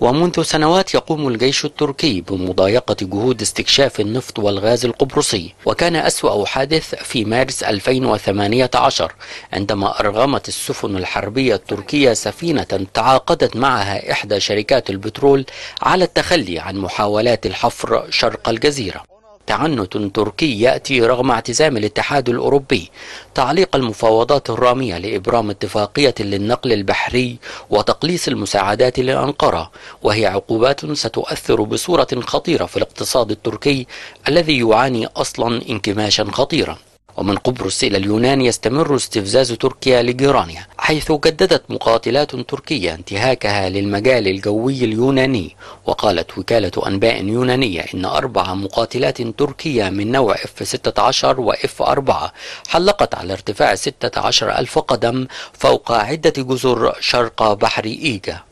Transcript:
ومنذ سنوات يقوم الجيش التركي بمضايقة جهود استكشاف النفط والغاز القبرصي وكان أسوأ حادث في مارس 2018 عندما أرغمت السفن الحربية التركية سفينة تعاقدت معها إحدى شركات البترول على التخلي عن محاولات الحفر شرق الجزيرة تعنت تركي يأتي رغم اعتزام الاتحاد الأوروبي تعليق المفاوضات الرامية لإبرام اتفاقية للنقل البحري وتقليص المساعدات لأنقرة وهي عقوبات ستؤثر بصورة خطيرة في الاقتصاد التركي الذي يعاني أصلا انكماشا خطيرا ومن قبرص إلى اليونان يستمر استفزاز تركيا لجيرانها حيث جددت مقاتلات تركية انتهاكها للمجال الجوي اليوناني وقالت وكالة أنباء يونانية إن أربع مقاتلات تركية من نوع F-16 وF-4 حلقت على ارتفاع 16 ألف قدم فوق عدة جزر شرق بحر إيجا